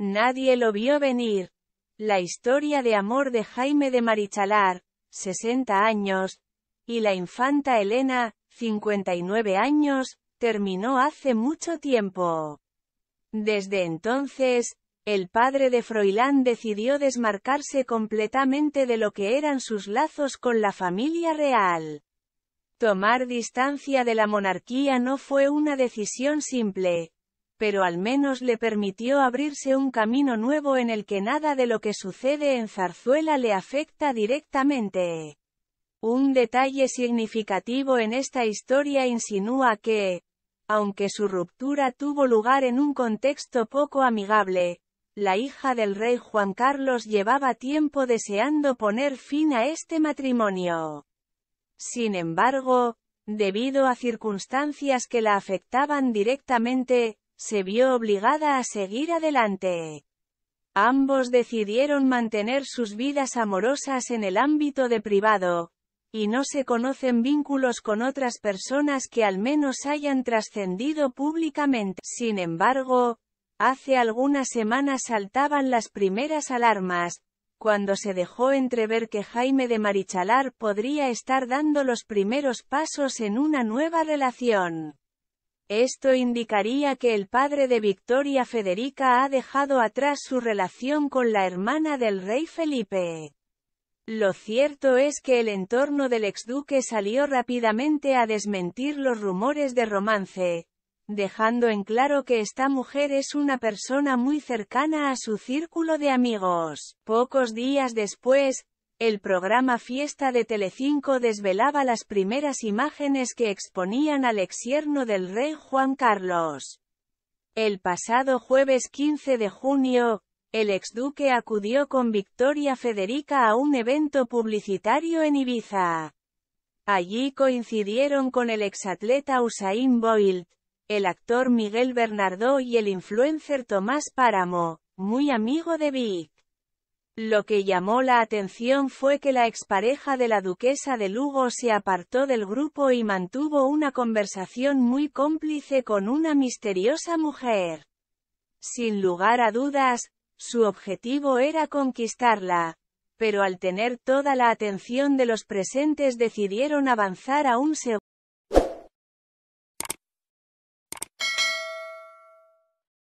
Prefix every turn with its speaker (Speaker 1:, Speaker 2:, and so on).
Speaker 1: Nadie lo vio venir. La historia de amor de Jaime de Marichalar, 60 años, y la infanta Elena, 59 años, terminó hace mucho tiempo. Desde entonces, el padre de Froilán decidió desmarcarse completamente de lo que eran sus lazos con la familia real. Tomar distancia de la monarquía no fue una decisión simple, pero al menos le permitió abrirse un camino nuevo en el que nada de lo que sucede en Zarzuela le afecta directamente. Un detalle significativo en esta historia insinúa que, aunque su ruptura tuvo lugar en un contexto poco amigable, la hija del rey Juan Carlos llevaba tiempo deseando poner fin a este matrimonio. Sin embargo, debido a circunstancias que la afectaban directamente, se vio obligada a seguir adelante. Ambos decidieron mantener sus vidas amorosas en el ámbito de privado, y no se conocen vínculos con otras personas que al menos hayan trascendido públicamente. Sin embargo, hace algunas semanas saltaban las primeras alarmas, cuando se dejó entrever que Jaime de Marichalar podría estar dando los primeros pasos en una nueva relación. Esto indicaría que el padre de Victoria Federica ha dejado atrás su relación con la hermana del rey Felipe. Lo cierto es que el entorno del exduque salió rápidamente a desmentir los rumores de romance, dejando en claro que esta mujer es una persona muy cercana a su círculo de amigos. Pocos días después, el programa Fiesta de Telecinco desvelaba las primeras imágenes que exponían al exierno del rey Juan Carlos. El pasado jueves 15 de junio, el exduque acudió con Victoria Federica a un evento publicitario en Ibiza. Allí coincidieron con el exatleta Usain Boilt, el actor Miguel Bernardo y el influencer Tomás Páramo, muy amigo de Vic. Lo que llamó la atención fue que la expareja de la duquesa de Lugo se apartó del grupo y mantuvo una conversación muy cómplice con una misteriosa mujer. Sin lugar a dudas, su objetivo era conquistarla, pero al tener toda la atención de los presentes decidieron avanzar a un segundo